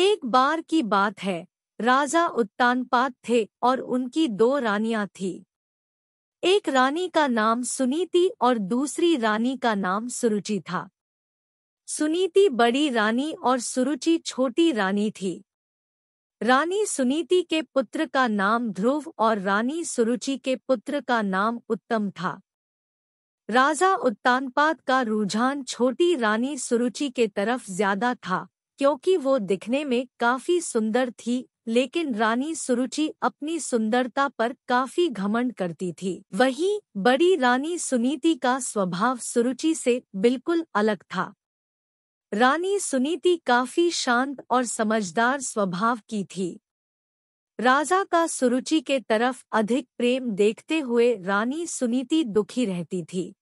एक बार की बात है राजा उत्तानपात थे और उनकी दो रानियां थी एक रानी का नाम सुनीति और दूसरी रानी का नाम सुरुचि था सुनीति बड़ी रानी और सुरुचि छोटी रानी थी रानी सुनीति के पुत्र का नाम ध्रुव और रानी सुरुचि के पुत्र का नाम उत्तम था राजा उत्तानपात का रुझान छोटी रानी सुरुचि के तरफ ज्यादा था क्योंकि वो दिखने में काफी सुंदर थी लेकिन रानी सुरुचि अपनी सुंदरता पर काफी घमंड करती थी वहीं बड़ी रानी सुनीति का स्वभाव सुरुचि से बिल्कुल अलग था रानी सुनीति काफी शांत और समझदार स्वभाव की थी राजा का सुरुचि के तरफ अधिक प्रेम देखते हुए रानी सुनीति दुखी रहती थी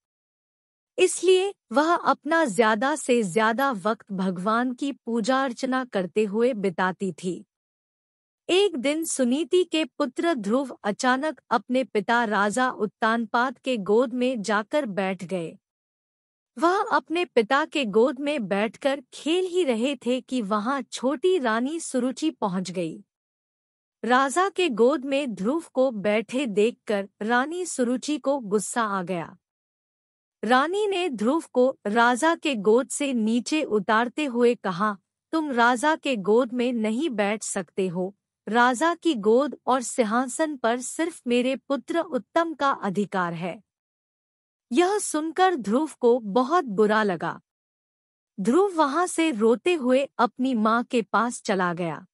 इसलिए वह अपना ज्यादा से ज्यादा वक्त भगवान की पूजा अर्चना करते हुए बिताती थी एक दिन सुनीति के पुत्र ध्रुव अचानक अपने पिता राजा उत्तानपाद के गोद में जाकर बैठ गए वह अपने पिता के गोद में बैठकर खेल ही रहे थे कि वहां छोटी रानी सुरुचि पहुंच गई राजा के गोद में ध्रुव को बैठे देखकर रानी सुरुचि को गुस्सा आ गया रानी ने ध्रुव को राजा के गोद से नीचे उतारते हुए कहा तुम राजा के गोद में नहीं बैठ सकते हो राजा की गोद और सिंहासन पर सिर्फ मेरे पुत्र उत्तम का अधिकार है यह सुनकर ध्रुव को बहुत बुरा लगा ध्रुव वहां से रोते हुए अपनी माँ के पास चला गया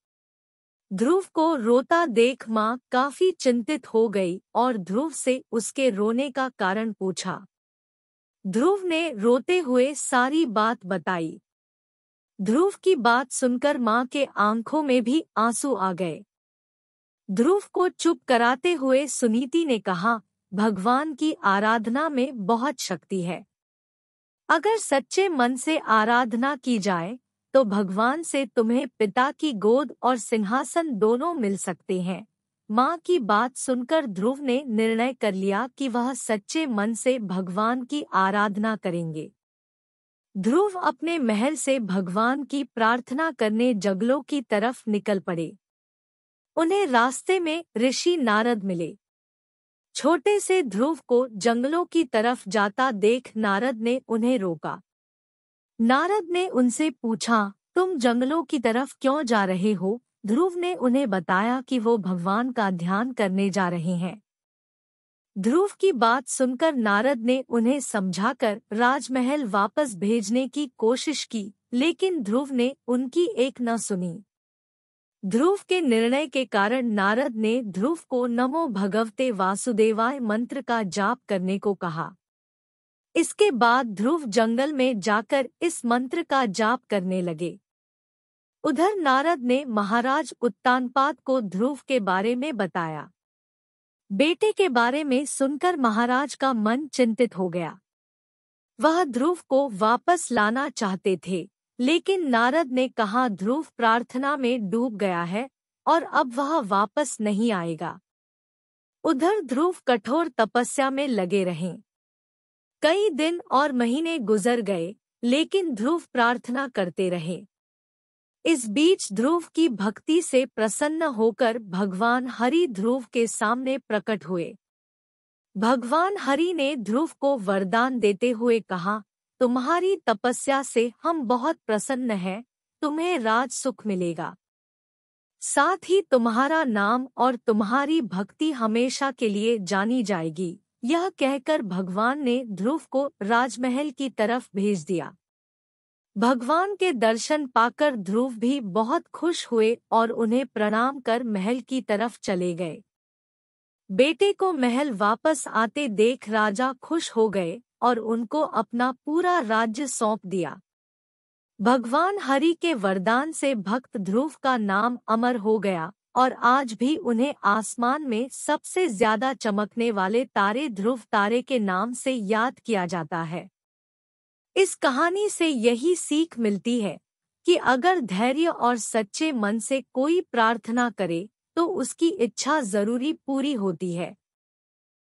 ध्रुव को रोता देख माँ काफी चिंतित हो गई और ध्रुव से उसके रोने का कारण पूछा ध्रुव ने रोते हुए सारी बात बताई ध्रुव की बात सुनकर मां के आंखों में भी आंसू आ गए ध्रुव को चुप कराते हुए सुनीति ने कहा भगवान की आराधना में बहुत शक्ति है अगर सच्चे मन से आराधना की जाए तो भगवान से तुम्हें पिता की गोद और सिंहासन दोनों मिल सकते हैं माँ की बात सुनकर ध्रुव ने निर्णय कर लिया कि वह सच्चे मन से भगवान की आराधना करेंगे ध्रुव अपने महल से भगवान की प्रार्थना करने जंगलों की तरफ निकल पड़े उन्हें रास्ते में ऋषि नारद मिले छोटे से ध्रुव को जंगलों की तरफ जाता देख नारद ने उन्हें रोका नारद ने उनसे पूछा तुम जंगलों की तरफ क्यों जा रहे हो ध्रुव ने उन्हें बताया कि वो भगवान का ध्यान करने जा रहे हैं ध्रुव की बात सुनकर नारद ने उन्हें समझाकर राजमहल वापस भेजने की कोशिश की लेकिन ध्रुव ने उनकी एक न सुनी ध्रुव के निर्णय के कारण नारद ने ध्रुव को नमो भगवते वासुदेवाय मंत्र का जाप करने को कहा इसके बाद ध्रुव जंगल में जाकर इस मंत्र का जाप करने लगे उधर नारद ने महाराज उत्तानपाद को ध्रुव के बारे में बताया बेटे के बारे में सुनकर महाराज का मन चिंतित हो गया वह ध्रुव को वापस लाना चाहते थे लेकिन नारद ने कहा ध्रुव प्रार्थना में डूब गया है और अब वह वापस नहीं आएगा उधर ध्रुव कठोर तपस्या में लगे रहे कई दिन और महीने गुजर गए लेकिन ध्रुव प्रार्थना करते रहे इस बीच ध्रुव की भक्ति से प्रसन्न होकर भगवान हरि ध्रुव के सामने प्रकट हुए भगवान हरि ने ध्रुव को वरदान देते हुए कहा तुम्हारी तपस्या से हम बहुत प्रसन्न हैं तुम्हें राज सुख मिलेगा साथ ही तुम्हारा नाम और तुम्हारी भक्ति हमेशा के लिए जानी जाएगी यह कहकर भगवान ने ध्रुव को राजमहल की तरफ भेज दिया भगवान के दर्शन पाकर ध्रुव भी बहुत खुश हुए और उन्हें प्रणाम कर महल की तरफ चले गए बेटे को महल वापस आते देख राजा खुश हो गए और उनको अपना पूरा राज्य सौंप दिया भगवान हरि के वरदान से भक्त ध्रुव का नाम अमर हो गया और आज भी उन्हें आसमान में सबसे ज्यादा चमकने वाले तारे ध्रुव तारे के नाम से याद किया जाता है इस कहानी से यही सीख मिलती है कि अगर धैर्य और सच्चे मन से कोई प्रार्थना करे तो उसकी इच्छा जरूरी पूरी होती है